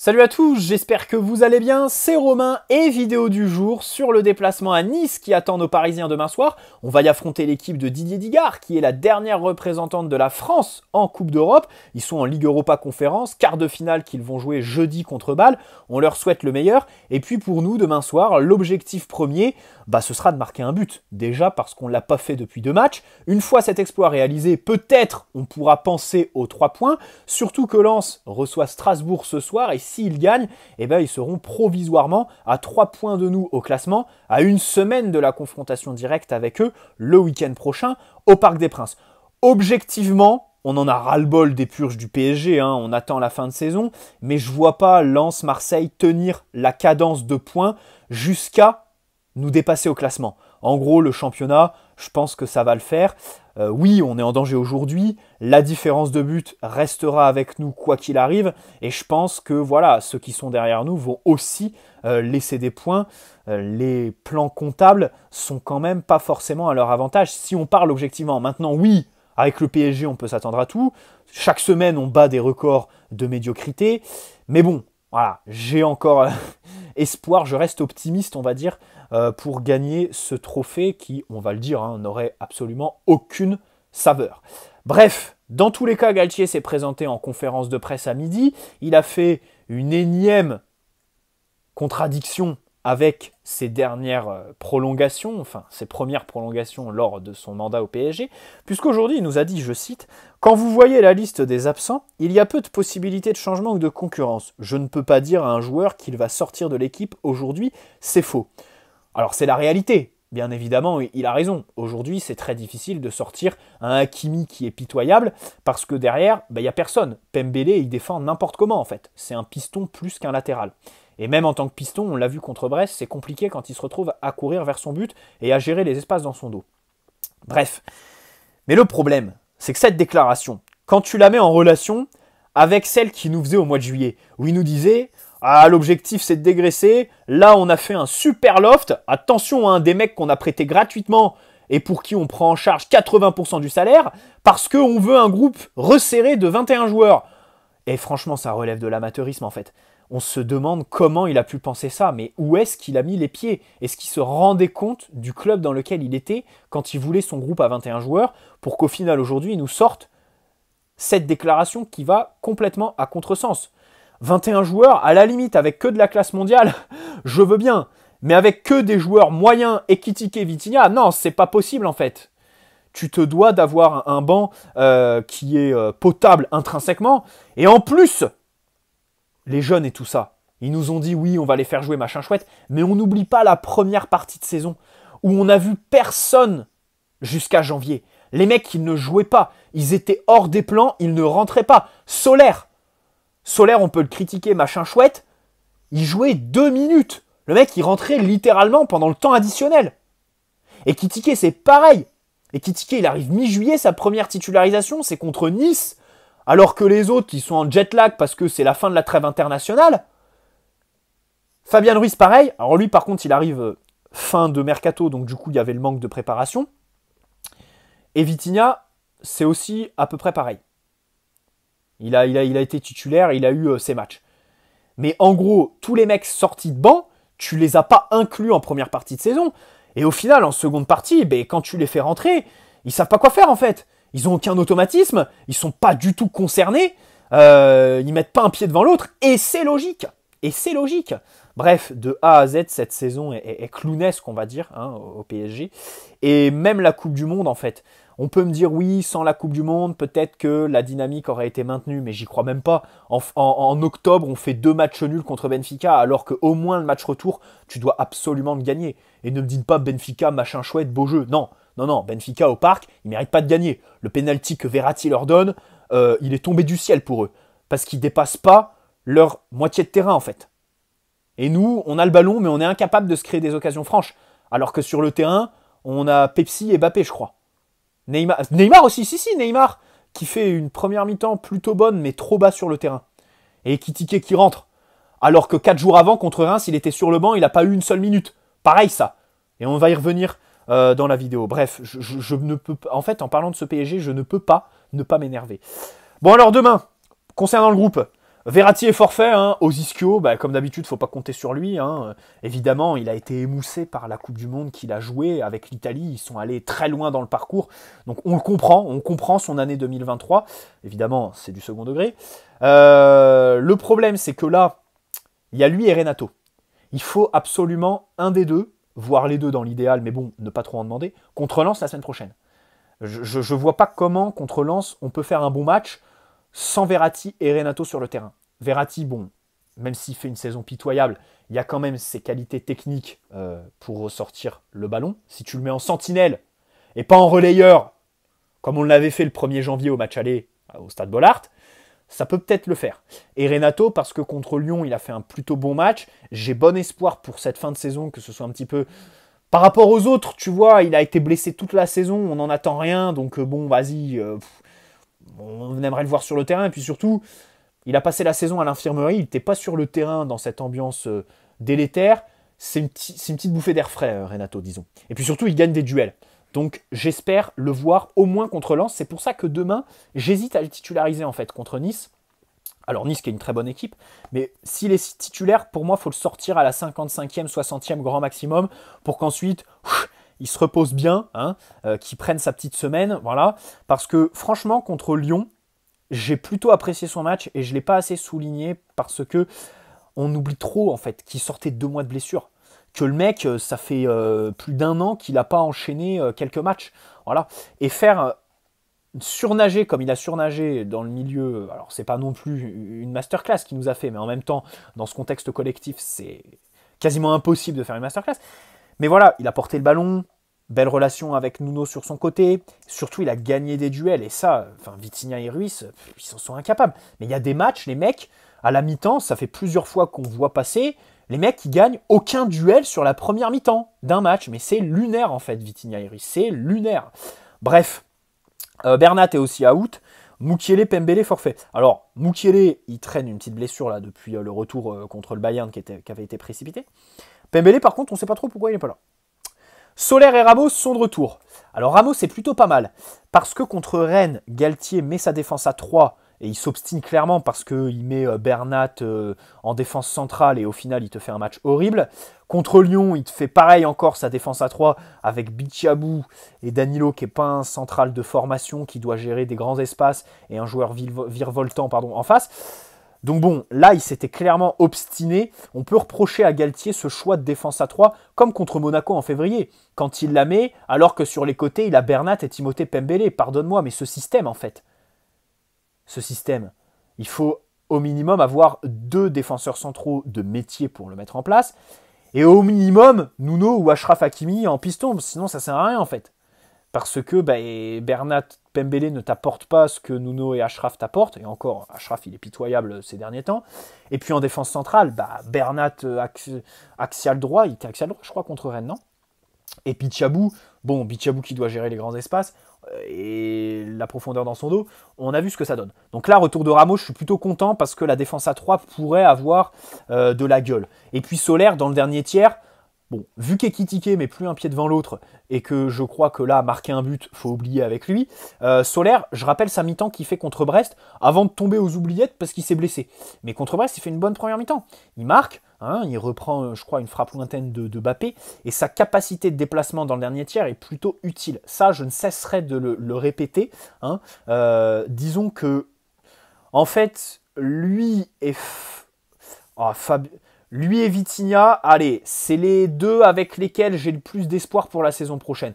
Salut à tous, j'espère que vous allez bien, c'est Romain et vidéo du jour sur le déplacement à Nice qui attend nos Parisiens demain soir. On va y affronter l'équipe de Didier Digard qui est la dernière représentante de la France en Coupe d'Europe. Ils sont en Ligue Europa Conférence, quart de finale qu'ils vont jouer jeudi contre Bâle. On leur souhaite le meilleur. Et puis pour nous, demain soir, l'objectif premier, bah, ce sera de marquer un but. Déjà parce qu'on ne l'a pas fait depuis deux matchs. Une fois cet exploit réalisé, peut-être on pourra penser aux trois points. Surtout que Lens reçoit Strasbourg ce soir et s'il gagnent, eh ben, ils seront provisoirement à trois points de nous au classement, à une semaine de la confrontation directe avec eux le week-end prochain au Parc des Princes. Objectivement, on en a ras-le-bol des purges du PSG, hein, on attend la fin de saison, mais je vois pas Lens-Marseille tenir la cadence de points jusqu'à nous dépasser au classement. En gros, le championnat, je pense que ça va le faire. Euh, oui, on est en danger aujourd'hui. La différence de but restera avec nous quoi qu'il arrive. Et je pense que voilà, ceux qui sont derrière nous vont aussi euh, laisser des points. Euh, les plans comptables sont quand même pas forcément à leur avantage. Si on parle objectivement, maintenant, oui, avec le PSG, on peut s'attendre à tout. Chaque semaine, on bat des records de médiocrité. Mais bon, voilà, j'ai encore espoir, je reste optimiste, on va dire, euh, pour gagner ce trophée qui, on va le dire, hein, n'aurait absolument aucune saveur. Bref, dans tous les cas, Galtier s'est présenté en conférence de presse à midi. Il a fait une énième contradiction avec ses dernières euh, prolongations, enfin ses premières prolongations lors de son mandat au PSG, puisqu'aujourd'hui il nous a dit, je cite, Quand vous voyez la liste des absents, il y a peu de possibilités de changement ou de concurrence. Je ne peux pas dire à un joueur qu'il va sortir de l'équipe aujourd'hui, c'est faux. Alors c'est la réalité, bien évidemment, il a raison. Aujourd'hui, c'est très difficile de sortir un Hakimi qui est pitoyable parce que derrière, bah, il n'y a personne. Pembele, il défend n'importe comment en fait. C'est un piston plus qu'un latéral. Et même en tant que piston, on l'a vu contre Brest, c'est compliqué quand il se retrouve à courir vers son but et à gérer les espaces dans son dos. Bref. Mais le problème, c'est que cette déclaration, quand tu la mets en relation avec celle qu'il nous faisait au mois de juillet, où il nous disait ah, l'objectif c'est de dégraisser. Là, on a fait un super loft. Attention, un hein, des mecs qu'on a prêté gratuitement et pour qui on prend en charge 80% du salaire parce qu'on veut un groupe resserré de 21 joueurs. Et franchement, ça relève de l'amateurisme en fait. On se demande comment il a pu penser ça, mais où est-ce qu'il a mis les pieds Est-ce qu'il se rendait compte du club dans lequel il était quand il voulait son groupe à 21 joueurs pour qu'au final aujourd'hui il nous sorte cette déclaration qui va complètement à contresens 21 joueurs, à la limite, avec que de la classe mondiale, je veux bien. Mais avec que des joueurs moyens, et tiquaient Vitinha, non, c'est pas possible en fait. Tu te dois d'avoir un banc euh, qui est euh, potable intrinsèquement. Et en plus, les jeunes et tout ça, ils nous ont dit oui, on va les faire jouer machin chouette. Mais on n'oublie pas la première partie de saison où on n'a vu personne jusqu'à janvier. Les mecs, ils ne jouaient pas. Ils étaient hors des plans, ils ne rentraient pas. Solaire, Solaire, on peut le critiquer, machin chouette. Il jouait deux minutes. Le mec, il rentrait littéralement pendant le temps additionnel. Et Kitike, c'est pareil. Et Kitike, il arrive mi-juillet, sa première titularisation, c'est contre Nice. Alors que les autres, ils sont en jet lag parce que c'est la fin de la trêve internationale. Fabien Ruiz, pareil. Alors lui, par contre, il arrive euh, fin de mercato, donc du coup, il y avait le manque de préparation. Et Vitinha, c'est aussi à peu près pareil. Il a, été titulaire, il a eu euh, ses matchs. Mais en gros, tous les mecs sortis de banc, tu les as pas inclus en première partie de saison. Et au final, en seconde partie, ben, quand tu les fais rentrer, ils savent pas quoi faire en fait. Ils ont aucun automatisme, ils sont pas du tout concernés, Ils euh, ils mettent pas un pied devant l'autre, et c'est logique. Et c'est logique. Bref, de A à Z, cette saison est, clownesque, on va dire, hein, au PSG. Et même la Coupe du Monde, en fait. On peut me dire oui, sans la Coupe du Monde, peut-être que la dynamique aurait été maintenue, mais j'y crois même pas. En, octobre, on fait deux matchs nuls contre Benfica, alors qu'au moins le match retour, tu dois absolument le gagner. Et ne me dites pas Benfica, machin chouette, beau jeu. Non, non, non, Benfica au parc, il mérite pas de gagner. Le pénalty que Verratti leur donne, euh, il est tombé du ciel pour eux. Parce qu'ils dépassent pas leur moitié de terrain en fait. Et nous, on a le ballon, mais on est incapable de se créer des occasions franches. Alors que sur le terrain, on a Pepsi et Bappé, je crois. Neymar, Neymar aussi, si, si, Neymar, qui fait une première mi-temps plutôt bonne, mais trop bas sur le terrain. Et qui ticket qui rentre. Alors que 4 jours avant, contre Reims, il était sur le banc, il n'a pas eu une seule minute. Pareil, ça. Et on va y revenir euh, dans la vidéo. Bref, je, ne peux En fait, en parlant de ce PSG, je ne peux pas ne pas m'énerver. Bon, alors demain, concernant le groupe, Verratti est forfait, hein. Bah, comme d'habitude, faut pas compter sur lui. Hein. Évidemment, il a été émoussé par la Coupe du Monde qu'il a joué avec l'Italie. Ils sont allés très loin dans le parcours. Donc on le comprend, on comprend son année 2023. Évidemment, c'est du second degré. Euh, le problème, c'est que là, il y a lui et Renato. Il faut absolument un des deux, voire les deux dans l'idéal, mais bon, ne pas trop en demander, contre Lens la semaine prochaine. Je ne vois pas comment contre Lens on peut faire un bon match sans Verratti et Renato sur le terrain. Verratti, bon, même s'il fait une saison pitoyable, il y a quand même ses qualités techniques euh, pour ressortir le ballon. Si tu le mets en sentinelle et pas en relayeur, comme on l'avait fait le 1er janvier au match aller euh, au stade Bollard, ça peut peut-être le faire. Et Renato, parce que contre Lyon, il a fait un plutôt bon match, j'ai bon espoir pour cette fin de saison que ce soit un petit peu... Par rapport aux autres, tu vois, il a été blessé toute la saison, on n'en attend rien, donc euh, bon, vas-y, on aimerait le voir sur le terrain. Et puis surtout, il a passé la saison à l'infirmerie, il n'était pas sur le terrain dans cette ambiance euh, délétère. C'est une, petite bouffée d'air frais, euh, Renato, disons. Et puis surtout, il gagne des duels. Donc j'espère le voir au moins contre Lens. C'est pour ça que demain, j'hésite à le titulariser en fait contre Nice. Alors Nice qui est une très bonne équipe, mais s'il est titulaire, pour moi, il faut le sortir à la 55e, 60e grand maximum pour qu'ensuite, il se repose bien, hein, euh, qu'il prenne sa petite semaine, voilà. Parce que franchement, contre Lyon, j'ai plutôt apprécié son match et je ne l'ai pas assez souligné parce que on oublie trop en fait qu'il sortait deux mois de blessure. Que le mec, euh, ça fait euh, plus d'un an qu'il n'a pas enchaîné quelques matchs. Voilà. Et faire surnager comme il a surnagé dans le milieu, alors c'est pas non plus une masterclass qu'il nous a fait, mais en même temps, dans ce contexte collectif, c'est quasiment impossible de faire une masterclass. Mais voilà, il a porté le ballon, belle relation avec Nuno sur son côté. Surtout, il a gagné des duels. Et ça, enfin, Vitinha et Ruiz, ils s'en sont incapables. Mais il y a des matchs, les mecs, à la mi-temps, ça fait plusieurs fois qu'on voit passer les mecs qui gagnent aucun duel sur la première mi-temps d'un match. Mais c'est lunaire, en fait, Vitinha et Ruiz. C'est lunaire. Bref, euh, Bernat est aussi à out. Moukielé, Pembele, forfait. Alors, Moukielé, il traîne une petite blessure là depuis euh, le retour euh, contre le Bayern qui avait été précipité. Pembele, par contre, on ne sait pas trop pourquoi il n'est pas là. Solaire et Ramos sont de retour. Alors Ramos, c'est plutôt pas mal. Parce que contre Rennes, Galtier met sa défense à 3 et il s'obstine clairement parce qu'il met euh, Bernat euh, en défense centrale et au final, il te fait un match horrible. Contre Lyon, il te fait pareil encore sa défense à 3 avec Bichabou et Danilo qui n'est pas un central de formation qui doit gérer des grands espaces et un joueur virevoltant pardon, en face. Donc bon, là, il s'était clairement obstiné. On peut reprocher à Galtier ce choix de défense à 3, comme contre Monaco en février, quand il la met, alors que sur les côtés, il a Bernat et Timothée Pembele. Pardonne-moi, mais ce système, en fait. Ce système. Il faut au minimum avoir deux défenseurs centraux de métier pour le mettre en place. Et au minimum, Nuno ou Ashraf Hakimi en piston, sinon ça sert à rien en fait parce que bah, Bernat Pembele ne t'apporte pas ce que Nuno et Ashraf t'apportent, et encore, Ashraf il est pitoyable ces derniers temps. Et puis en défense centrale, bah, Bernat euh, axial droit, il était axial droit je crois contre Rennes, non Et Pichabou, bon, Pichabou qui doit gérer les grands espaces, euh, et la profondeur dans son dos, on a vu ce que ça donne. Donc là, retour de Ramos, je suis plutôt content parce que la défense à 3 pourrait avoir euh, de la gueule. Et puis Solaire, dans le dernier tiers, Bon, vu qu'Ekitike mais plus un pied devant l'autre et que je crois que là, marquer un but, faut oublier avec lui, euh, Solaire, je rappelle sa mi-temps qu'il fait contre Brest avant de tomber aux oubliettes parce qu'il s'est blessé. Mais contre Brest, il fait une bonne première mi-temps. Il marque, hein, il reprend, je crois, une frappe lointaine de, de, Bappé et sa capacité de déplacement dans le dernier tiers est plutôt utile. Ça, je ne cesserai de le, répéter. Hein. Euh, disons que, en fait, lui est. Oh, ah, Fab... Lui et Vitinha, allez, c'est les deux avec lesquels j'ai le plus d'espoir pour la saison prochaine.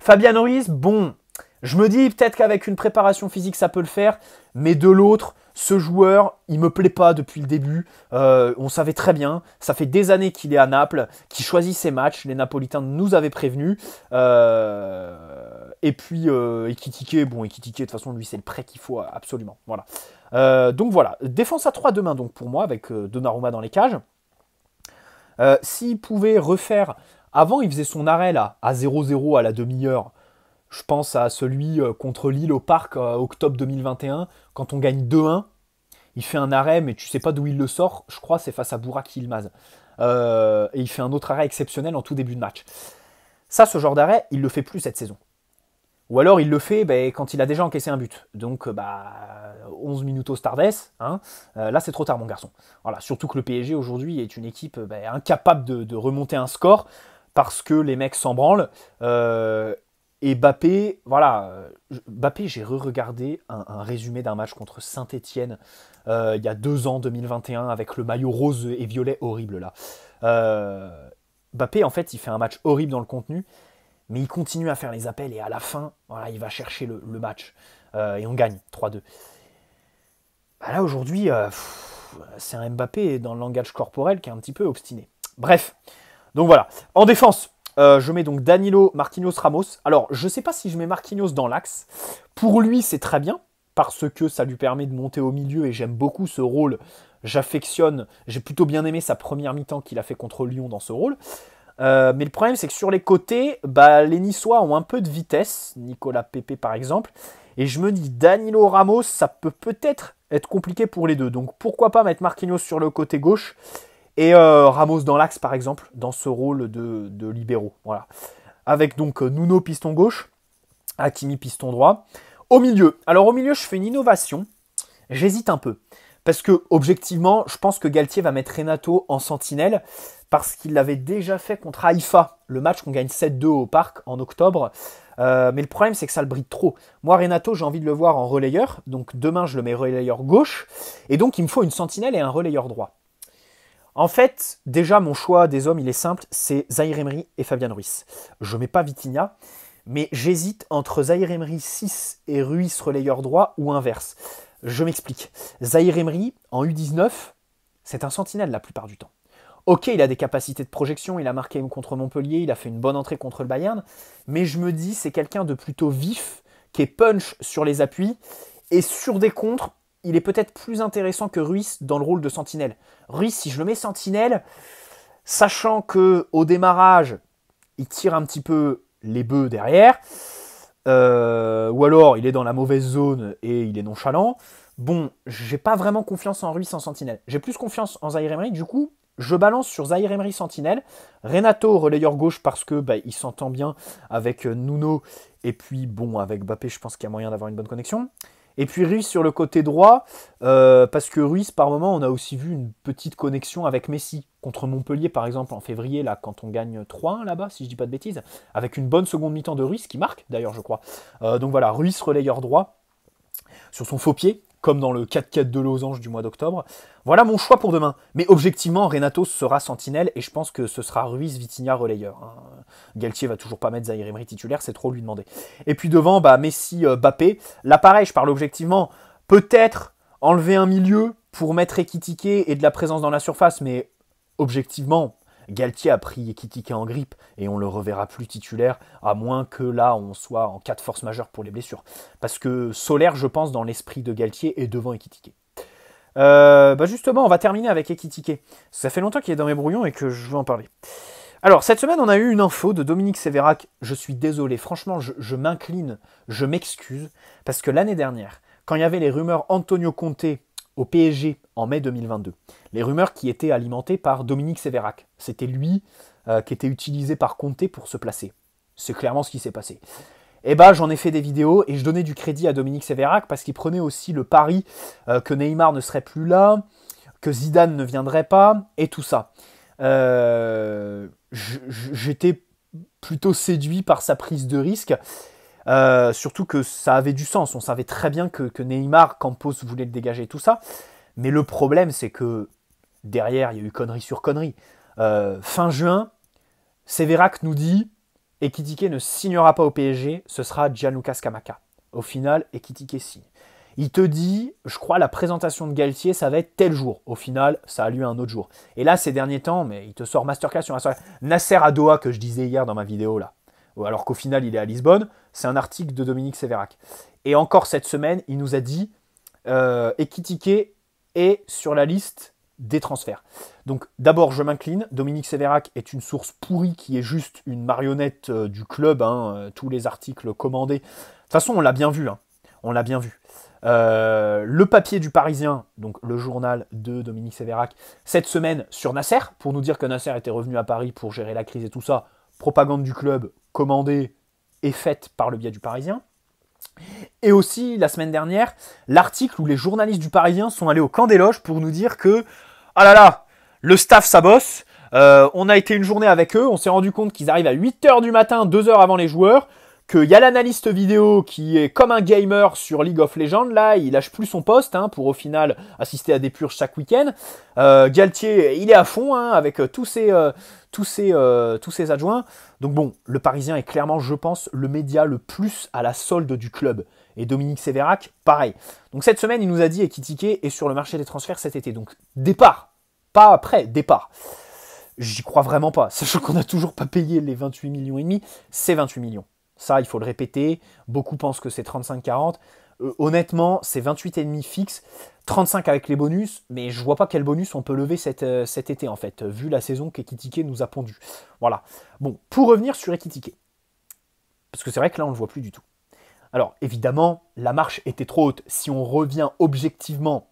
Fabian Norris, bon, je me dis peut-être qu'avec une préparation physique ça peut le faire, mais de l'autre, ce joueur, il me plaît pas depuis le début. Euh, on savait très bien, ça fait des années qu'il est à Naples, qu'il choisit ses matchs. Les Napolitains nous avaient prévenus. Euh, et puis euh, bon Ekitike, de toute façon lui c'est le prêt qu'il faut absolument. Voilà. Euh, donc voilà, défense à 3 demain donc pour moi avec Donnarumma dans les cages. Euh, s'il pouvait refaire. Avant, il faisait son arrêt là, à 0-0 à la demi-heure. Je pense à celui euh, contre Lille au parc euh, octobre 2021, quand on gagne 2-1. Il fait un arrêt, mais tu sais pas d'où il le sort. Je crois c'est face à Bourak il Euh, et il fait un autre arrêt exceptionnel en tout début de match. Ça, ce genre d'arrêt, il le fait plus cette saison. Ou alors il le fait ben, quand il a déjà encaissé un but. Donc euh, bah 11 minutos tardes, hein, euh, là c'est trop tard mon garçon. Voilà, surtout que le PSG aujourd'hui est une équipe ben, incapable de, remonter un score parce que les mecs s'en branlent. Euh, et Bappé, voilà, Bappé, j'ai re-regardé un, résumé d'un match contre saint etienne il y a deux ans, 2021, avec le maillot rose et violet horrible là. Bappé, en fait, il fait un match horrible dans le contenu, mais il continue à faire les appels et à la fin, il va chercher le, match euh, et on gagne 3-2. Bah là aujourd'hui, euh, c'est un Mbappé dans le langage corporel qui est un petit peu obstiné. Bref, donc voilà. En défense, euh, je mets donc Danilo, Marquinhos, Ramos. Alors, je ne sais pas si je mets Marquinhos dans l'axe. Pour lui, c'est très bien, parce que ça lui permet de monter au milieu et j'aime beaucoup ce rôle. J'affectionne, j'ai plutôt bien aimé sa première mi-temps qu'il a fait contre Lyon dans ce rôle. Euh, mais le problème, c'est que sur les côtés, bah, les Niçois ont un peu de vitesse, Nicolas Pepe par exemple. Et je me dis, Danilo Ramos, ça peut peut-être être compliqué pour les deux. Donc pourquoi pas mettre Marquinhos sur le côté gauche et euh, Ramos dans l'axe par exemple, dans ce rôle de, de libéraux. Voilà. Avec donc euh, Nuno piston gauche, Hakimi piston droit. Au milieu, alors au milieu, je fais une innovation. J'hésite un peu. Parce que, objectivement, je pense que Galtier va mettre Renato en sentinelle, parce qu'il l'avait déjà fait contre Haïfa, le match qu'on gagne 7-2 au parc en octobre. Euh, mais le problème, c'est que ça le bride trop. Moi, Renato, j'ai envie de le voir en relayeur, donc demain, je le mets relayeur gauche, et donc il me faut une sentinelle et un relayeur droit. En fait, déjà, mon choix des hommes, il est simple, c'est Zahir Emery et Fabian Ruiz. Je mets pas Vitinha, mais j'hésite entre Zahir Emery 6 et Ruiz relayeur droit ou inverse. Je m'explique. Zahir Emery, en U19, c'est un sentinelle la plupart du temps. Ok, il a des capacités de projection, il a marqué contre Montpellier, il a fait une bonne entrée contre le Bayern, mais je me dis c'est quelqu'un de plutôt vif, qui est punch sur les appuis, et sur des contres, il est peut-être plus intéressant que Ruiz dans le rôle de sentinelle. Ruiz, si je le mets sentinelle, sachant que au démarrage, il tire un petit peu les bœufs derrière, euh, ou alors il est dans la mauvaise zone et il est nonchalant. Bon, j'ai pas vraiment confiance en Ruiz en sentinelle. J'ai plus confiance en Zaire Emery. Du coup, je balance sur Zaire Emery sentinelle. Renato relayeur gauche parce que bah, il s'entend bien avec euh, Nuno. Et puis bon, avec Bappé, je pense qu'il y a moyen d'avoir une bonne connexion. Et puis Ruiz sur le côté droit, euh, parce que Ruiz, par moment, on a aussi vu une petite connexion avec Messi. Contre Montpellier, par exemple, en février, là, quand on gagne 3-1 là-bas, si je dis pas de bêtises, avec une bonne seconde mi-temps de Ruiz qui marque, d'ailleurs, je crois. Euh, donc voilà, Ruiz, relayeur droit, sur son faux pied comme dans le 4-4 de Losange du mois d'octobre. Voilà mon choix pour demain. Mais objectivement, Renato sera sentinelle et je pense que ce sera Ruiz, Vitinha, relayeur. Hein. Galtier va toujours pas mettre Zaire titulaire, c'est trop lui demander. Et puis devant, bah, Messi, euh, Bappé. L'appareil, je parle objectivement. Peut-être enlever un milieu pour mettre Ekitike et de la présence dans la surface, mais objectivement, Galtier a pris Ekitike en grippe et on le reverra plus titulaire, à moins que là on soit en cas de force majeure pour les blessures. Parce que Solaire, je pense, dans l'esprit de Galtier, est devant Ekitike. Euh, bah justement, on va terminer avec Ekitike. Ça fait longtemps qu'il est dans mes brouillons et que je veux en parler. Alors, cette semaine, on a eu une info de Dominique Sévérac. Je suis désolé, franchement, je, je m'incline, je m'excuse, parce que l'année dernière, quand il y avait les rumeurs Antonio Conte au PSG en mai 2022. Les rumeurs qui étaient alimentées par Dominique Sévérac. C'était lui euh, qui était utilisé par Comté pour se placer. C'est clairement ce qui s'est passé. Eh ben, j'en ai fait des vidéos et je donnais du crédit à Dominique Sévérac parce qu'il prenait aussi le pari euh, que Neymar ne serait plus là, que Zidane ne viendrait pas et tout ça. Euh, j'étais plutôt séduit par sa prise de risque. surtout que ça avait du sens, on savait très bien que, que Neymar, Campos voulait le dégager, tout ça. Mais le problème, c'est que derrière, il y a eu connerie sur connerie. Euh, fin juin, Sévérac nous dit Ekitike ne signera pas au PSG, ce sera Gianluca Scamacca. Au final, Ekitike signe. Il te dit, je crois, la présentation de Galtier, ça va être tel jour. Au final, ça a lieu un autre jour. Et là, ces derniers temps, mais il te sort masterclass sur masterclass. Nasser Adoa, que je disais hier dans ma vidéo, là. Alors qu'au final, il est à Lisbonne. C'est un article de Dominique Sévérac. Et encore cette semaine, il nous a dit, euh, Ekitike et sur la liste des transferts. Donc d'abord, je m'incline. Dominique Sévérac est une source pourrie qui est juste une marionnette euh, du club. Hein, euh, tous les articles commandés. De toute façon, on l'a bien vu. Hein. on l'a bien vu. Euh, le papier du Parisien, donc le journal de Dominique Sévérac, cette semaine sur Nasser, pour nous dire que Nasser était revenu à Paris pour gérer la crise et tout ça. Propagande du club commandée et faite par le biais du Parisien. Et aussi, la semaine dernière, l'article où les journalistes du Parisien sont allés au camp des loges pour nous dire que, ah là là, le staff, ça bosse. Euh, on a été une journée avec eux, on s'est rendu compte qu'ils arrivent à 8h du matin, 2 h avant les joueurs il y a l'analyste vidéo qui est comme un gamer sur League of Legends, là, il lâche plus son poste hein, pour au final assister à des purges chaque week-end. Euh, Galtier, il est à fond hein, avec euh, tous ses, euh, tous, ses, tous ses adjoints. Donc bon, le Parisien est clairement, je pense, le média le plus à la solde du club. Et Dominique Sévérac, pareil. Donc cette semaine, il nous a dit équité est sur le marché des transferts cet été. Donc départ, pas après, départ j'y crois vraiment pas, sachant qu'on n'a toujours pas payé les 28 millions et demi, c'est 28 millions. Ça, il faut le répéter. Beaucoup pensent que c'est 35-40. Euh, honnêtement, c'est 28,5 fixe, 35 avec les bonus, mais je vois pas quel bonus on peut lever cet, euh, cet été, en fait, vu la saison qu'Ekitike nous a pondu. Voilà. Bon, pour revenir sur Equitiquet, parce que c'est vrai que là, on le voit plus du tout. Alors, évidemment, la marche était trop haute. Si on revient objectivement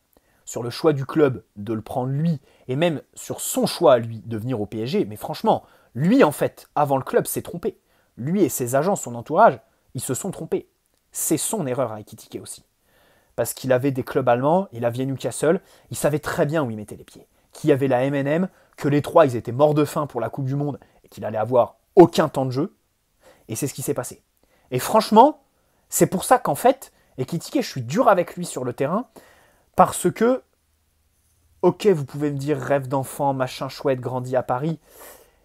sur le choix du club de le prendre lui, et même sur son choix à lui de venir au PSG, mais franchement, lui, en fait, avant le club, s'est trompé lui et ses agents, son entourage, ils se sont trompés. C'est son erreur à Ekitike aussi. Parce qu'il avait des clubs allemands, il avait Newcastle, il savait très bien où il mettait les pieds. Qu'il y avait la MNM, que les trois, ils étaient morts de faim pour la Coupe du Monde et qu'il allait avoir aucun temps de jeu. Et c'est ce qui s'est passé. Et franchement, c'est pour ça qu'en fait, et je suis dur avec lui sur le terrain, parce que, ok, vous pouvez me dire rêve d'enfant, machin chouette, grandi à Paris,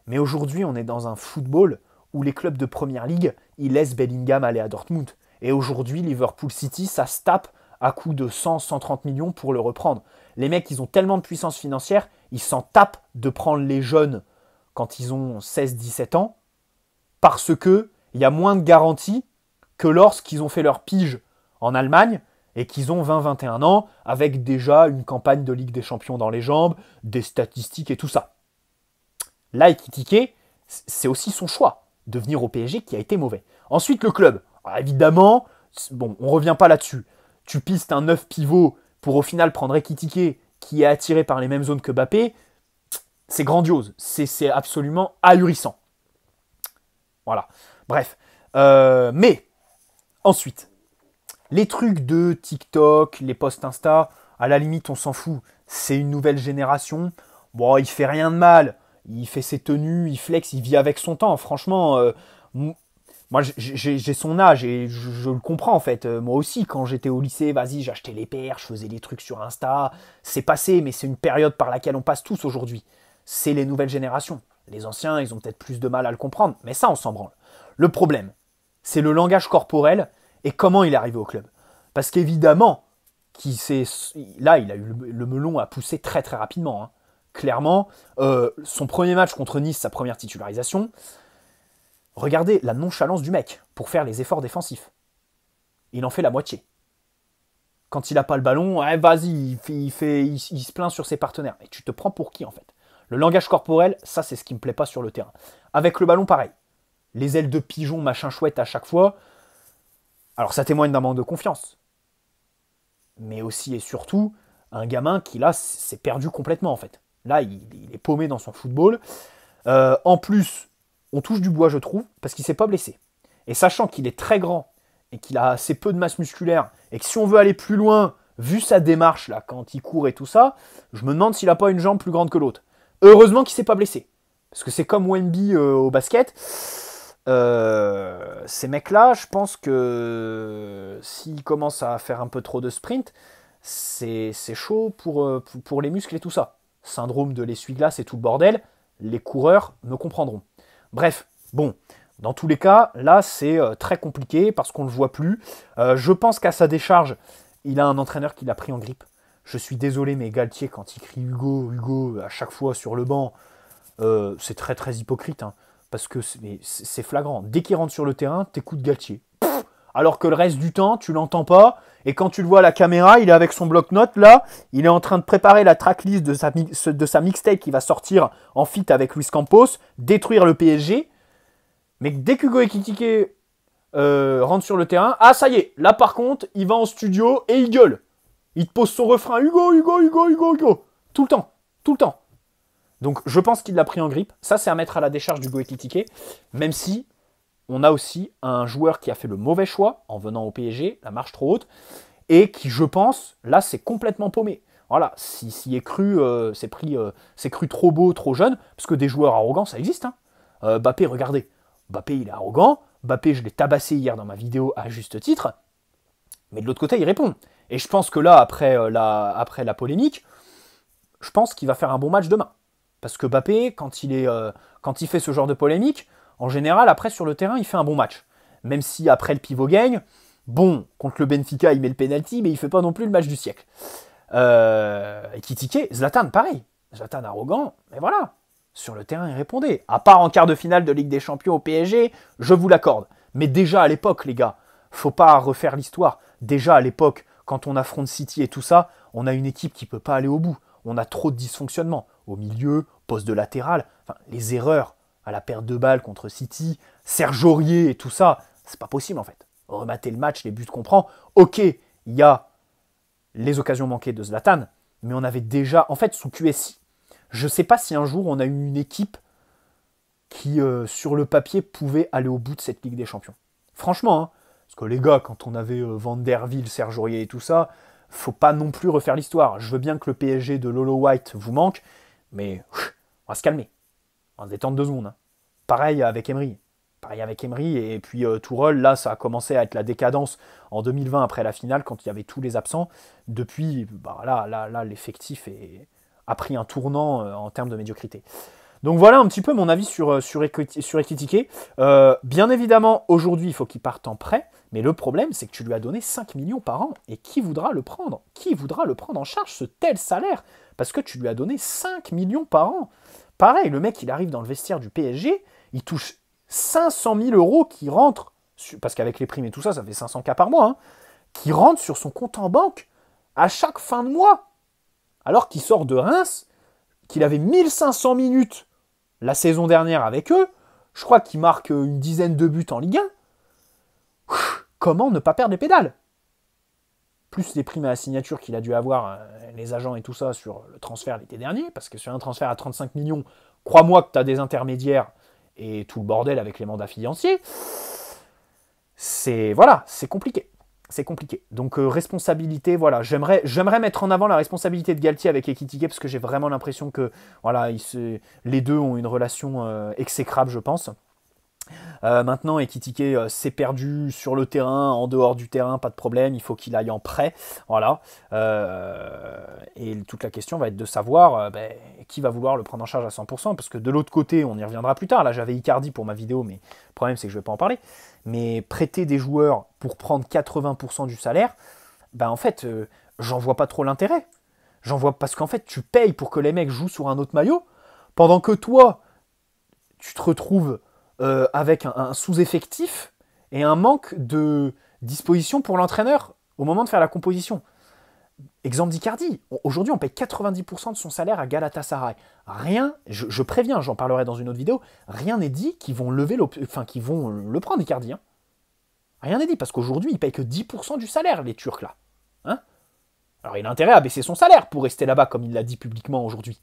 mais aujourd'hui, on est dans un football où les clubs de première ligue, ils laissent Bellingham aller à Dortmund. Et aujourd'hui, Liverpool City, ça se tape à coût de 100, 130 millions pour le reprendre. Les mecs, ils ont tellement de puissance financière, ils s'en tapent de prendre les jeunes quand ils ont 16, 17 ans, parce qu'il y a moins de garantie que lorsqu'ils ont fait leur pige en Allemagne et qu'ils ont 20, 21 ans, avec déjà une campagne de Ligue des Champions dans les jambes, des statistiques et tout ça. Là, Ekitike, c'est aussi son choix de venir au PSG qui a été mauvais. Ensuite, le club. évidemment, bon, on revient pas là-dessus. Tu pistes un neuf pivot pour au final prendre Ekitike qui est attiré par les mêmes zones que Bappé. C'est grandiose. C'est absolument ahurissant. Voilà. Bref. Euh, mais, ensuite, les trucs de TikTok, les posts Insta, à la limite, on s'en fout. C'est une nouvelle génération. Bon, il fait rien de mal il fait ses tenues, il flex, il vit avec son temps. Franchement, euh, moi j'ai son âge et je, le comprends en fait. Euh, moi aussi, quand j'étais au lycée, vas-y, j'achetais les paires, je faisais des trucs sur Insta. C'est passé, mais c'est une période par laquelle on passe tous aujourd'hui. C'est les nouvelles générations. Les anciens, ils ont peut-être plus de mal à le comprendre, mais ça, on s'en branle. Le problème, c'est le langage corporel et comment il est arrivé au club. Parce qu'évidemment, qui là, il a eu le melon à pousser très très rapidement. Hein clairement. Euh, son premier match contre Nice, sa première titularisation. Regardez la nonchalance du mec pour faire les efforts défensifs. Il en fait la moitié. Quand il n'a pas le ballon, eh, vas-y, il, fait, se plaint sur ses partenaires. Mais tu te prends pour qui en fait Le langage corporel, ça c'est ce qui me plaît pas sur le terrain. Avec le ballon, pareil. Les ailes de pigeon, machin chouette à chaque fois. Alors ça témoigne d'un manque de confiance. Mais aussi et surtout, un gamin qui là s'est perdu complètement en fait. Là, il, est paumé dans son football. Euh, en plus, on touche du bois, je trouve, parce qu'il s'est pas blessé. Et sachant qu'il est très grand et qu'il a assez peu de masse musculaire, et que si on veut aller plus loin, vu sa démarche là, quand il court et tout ça, je me demande s'il n'a pas une jambe plus grande que l'autre. Heureusement qu'il s'est pas blessé. Parce que c'est comme Wemby euh, au basket. Euh, ces mecs-là, je pense que s'ils commencent à faire un peu trop de sprint, c'est chaud pour les muscles et tout ça syndrome de l'essuie-glace et tout le bordel, les coureurs me comprendront. Bref, bon, dans tous les cas, là c'est euh, très compliqué parce qu'on ne le voit plus. Euh, je pense qu'à sa décharge, il a un entraîneur qui l'a pris en grippe. Je suis désolé, mais Galtier, quand il crie Hugo, Hugo à chaque fois sur le banc, euh, c'est très très hypocrite. Hein, parce que c'est flagrant. Dès qu'il rentre sur le terrain, t'écoutes Galtier. alors que le reste du temps, tu l'entends pas. Et quand tu le vois à la caméra, il est avec son bloc-notes là, il est en train de préparer la tracklist de sa, mixtape qui va sortir en fit avec Luis Campos, détruire le PSG. Mais dès qu'Hugo Ekitike euh, rentre sur le terrain, ah ça y est, là par contre, il va en studio et il gueule. Il te pose son refrain Hugo, Hugo, Hugo, Hugo, Hugo. Tout le temps, tout le temps. Donc je pense qu'il l'a pris en grippe. Ça, c'est à mettre à la décharge d'Hugo Ekitike, même si on a aussi un joueur qui a fait le mauvais choix en venant au PSG, la marche trop haute, et qui, je pense, là, c'est complètement paumé. Voilà, s'il s'y est cru, c'est euh, pris, c'est euh, cru trop beau, trop jeune, parce que des joueurs arrogants, ça existe. Hein. Euh, Bappé, regardez, Bappé, il est arrogant. Bappé, je l'ai tabassé hier dans ma vidéo à juste titre. Mais de l'autre côté, il répond. Et je pense que là, après, la, polémique, je pense qu'il va faire un bon match demain. Parce que Bappé, quand il fait ce genre de polémique, en général, après, sur le terrain, il fait un bon match. Même si après le pivot gagne, bon, contre le Benfica, il met le penalty, mais il fait pas non plus le match du siècle. Euh, et qui tiquait Zlatan, pareil. Zlatan arrogant, mais voilà. Sur le terrain, il répondait. À part en quart de finale de Ligue des Champions au PSG, je vous l'accorde. Mais déjà à l'époque, les gars, faut pas refaire l'histoire. Déjà à l'époque, quand on affronte City et tout ça, on a une équipe qui peut pas aller au bout. On a trop de dysfonctionnements. Au milieu, poste de latéral, enfin, les erreurs à la perte de balles contre City, Serge Aurier et tout ça, c'est pas possible en fait. Remater le match, les buts qu'on prend, ok, il y a les occasions manquées de Zlatan, mais on avait déjà, en fait, sous QSI, je sais pas si un jour on a eu une équipe qui, euh, sur le papier, pouvait aller au bout de cette Ligue des Champions. Franchement, hein, parce que les gars, quand on avait euh, Van Vanderville, Serge Aurier et tout ça, faut pas non plus refaire l'histoire. Je veux bien que le PSG de Lolo White vous manque, mais on va se calmer en détente de deux secondes. Hein. Pareil avec Emery. Pareil avec Emery. Et puis euh, là, ça a commencé à être la décadence en 2020 après la finale, quand il y avait tous les absents. Depuis, bah, là, là, là l'effectif a pris un tournant euh, en termes de médiocrité. Donc voilà un petit peu mon avis sur, euh, sur, sur euh, bien évidemment, aujourd'hui, il faut qu'il parte en prêt, mais le problème, c'est que tu lui as donné 5 millions par an, et qui voudra le prendre Qui voudra le prendre en charge, ce tel salaire Parce que tu lui as donné 5 millions par an. Pareil, le mec, il arrive dans le vestiaire du PSG, il touche 500 000 euros qui rentrent, parce qu'avec les primes et tout ça, ça fait 500 cas par mois, hein, qui rentrent sur son compte en banque à chaque fin de mois. Alors qu'il sort de Reims, qu'il avait 1500 minutes la saison dernière avec eux, je crois qu'il marque une dizaine de buts en Ligue 1. Comment ne pas perdre les pédales Plus les primes à la signature qu'il a dû avoir euh, les agents et tout ça sur le transfert l'été dernier, parce que sur un transfert à 35 millions, crois-moi que tu as des intermédiaires et tout le bordel avec les mandats financiers. C'est voilà, c'est compliqué. C'est compliqué. Donc euh, responsabilité, voilà, j'aimerais j'aimerais mettre en avant la responsabilité de Galtier avec Ekitike parce que j'ai vraiment l'impression que voilà, les deux ont une relation euh, exécrable, je pense. Euh, maintenant, Ekitike, euh, s'est perdu sur le terrain, en dehors du terrain, pas de problème, il faut qu'il aille en prêt. Voilà. Euh, et toute la question va être de savoir ben, qui va vouloir le prendre en charge à 100%, parce que de l'autre côté, on y reviendra plus tard. Là, j'avais Icardi pour ma vidéo, mais le problème, c'est que je ne vais pas en parler. Mais prêter des joueurs pour prendre 80% du salaire, ben en fait, j'en vois pas trop l'intérêt. J'en vois parce qu'en fait, tu payes pour que les mecs jouent sur un autre maillot, pendant que toi, tu te retrouves euh, avec un, sous-effectif et un manque de disposition pour l'entraîneur au moment de faire la composition. Exemple d'Icardi, aujourd'hui on paye 90% de son salaire à Galatasaray. Rien, je, préviens, j'en parlerai dans une autre vidéo, rien n'est dit qu'ils vont lever, enfin vont euh, le prendre Icardi. Hein. Rien n'est dit parce qu'aujourd'hui ils payent que 10% du salaire les Turcs là. Hein. Alors il a intérêt à baisser son salaire pour rester là-bas comme il l'a dit publiquement aujourd'hui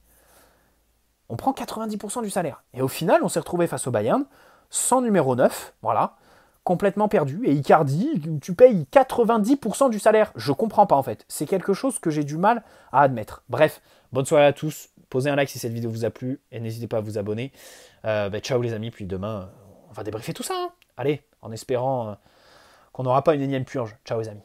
on prend 90% du salaire. Et au final, on s'est retrouvé face au Bayern, sans numéro 9, voilà, complètement perdu. Et Icardi, tu payes 90% du salaire. Je comprends pas en fait. C'est quelque chose que j'ai du mal à admettre. Bref, bonne soirée à tous. Posez un like si cette vidéo vous a plu et n'hésitez pas à vous abonner. Euh, bah, ciao les amis, puis demain, on va débriefer tout ça. Hein. Allez, en espérant euh, qu'on n'aura pas une énième purge. Ciao les amis.